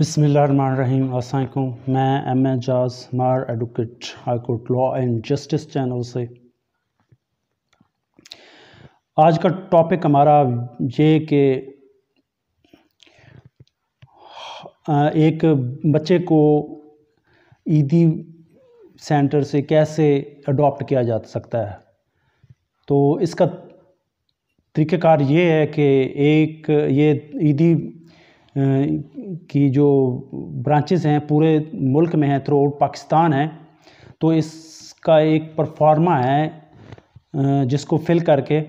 बसमीम असलकुम मैं एम एजाज मार advocate high court law and justice channel से आज का टॉपिक हमारा ये कि एक बच्चे को ईदी सेंटर से कैसे अडॉप्ट किया जा सकता है तो इसका तरीक़ार ये है कि एक ये ईदी की जो ब्रांचेज़ हैं पूरे मुल्क में हैं थ्रू आउट पाकिस्तान है तो इसका एक परफार्मा है जिसको फिल करके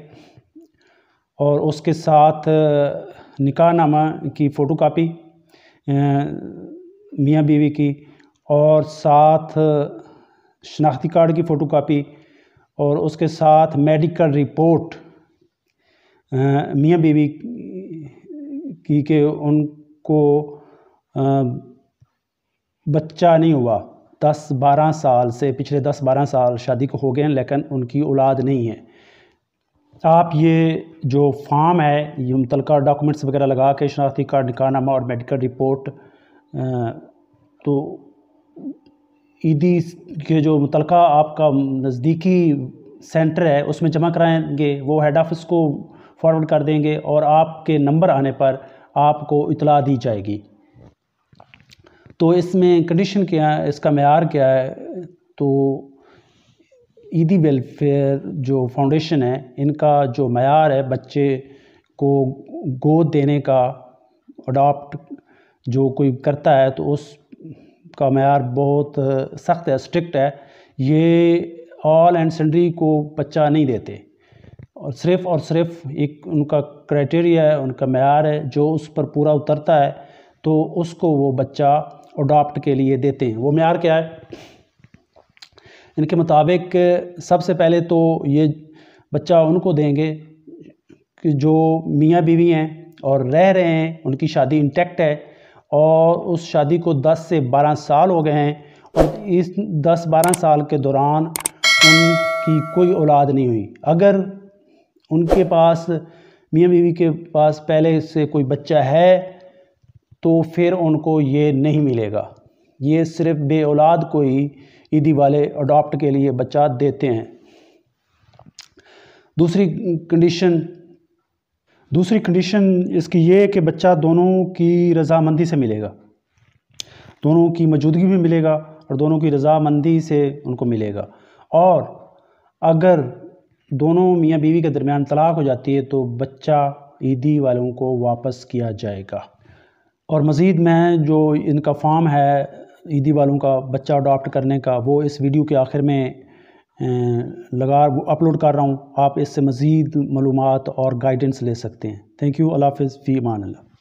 और उसके साथ निका नामा की फ़ोटो कापी मियाँ बीवी की और साथ शनाख्ती कार्ड की फ़ोटो कापी और उसके साथ मेडिकल रिपोर्ट मियाँ बीवी की कि उनको बच्चा नहीं हुआ दस बारह साल से पिछले दस बारह साल शादी को हो गए हैं लेकिन उनकी औलाद नहीं है आप ये जो फार्म है ये मुतलका डॉक्यूमेंट्स वगैरह लगा के शनाख्ती कार्ड निकारनामा और मेडिकल रिपोर्ट तो ईदी के जो मुतलका आपका नज़दीकी सेंटर है उसमें जमा कराएंगे वो हेड ऑफिस को फॉरवर्ड कर देंगे और आपके नंबर आने पर आपको इतला दी जाएगी तो इसमें कंडीशन क्या है इसका मैार क्या है तो ईदी वेलफेयर जो फाउंडेशन है इनका जो मैार है बच्चे को गोद देने का अडॉप्ट जो कोई करता है तो उस का मैार बहुत सख्त है स्ट्रिक्ट है ये ऑल एंड सेंडरी को बच्चा नहीं देते और सिर्फ और सिर्फ एक उनका क्राइटेरिया है उनका मैार है जो उस पर पूरा उतरता है तो उसको वो बच्चा अडोप्ट के लिए देते हैं वो मैार क्या है इनके मुताबिक सबसे पहले तो ये बच्चा उनको देंगे कि जो मियाँ बीवी हैं और रह रहे हैं उनकी शादी इंटैक्ट है और उस शादी को 10 से 12 साल हो गए हैं और इस 10-12 साल के दौरान उनकी कोई औलाद नहीं हुई अगर उनके पास मियाँ बीवी के पास पहले से कोई बच्चा है तो फिर उनको ये नहीं मिलेगा ये सिर्फ बे औलाद को ही ईदी वाले अडॉप्ट के लिए बच्चा देते हैं दूसरी कंडीशन दूसरी कंडीशन इसकी ये कि बच्चा दोनों की रजामंदी से मिलेगा दोनों की मौजूदगी में मिलेगा और दोनों की रजामंदी से उनको मिलेगा और अगर दोनों मियाँ बीवी के दरमियान तलाक हो जाती है तो बच्चा ईदी वालों को वापस किया जाएगा और मज़ीद मैं जो इनका फॉर्म है ईदी वालों का बच्चा अडॉप्ट करने का वो इस वीडियो के आखिर में लगा अपलोड कर रहा हूँ आप इससे मज़ीद मालूम और गाइडेंस ले सकते हैं थैंक यू अल्लाह हाफ़ फ़ी मान अल्लाह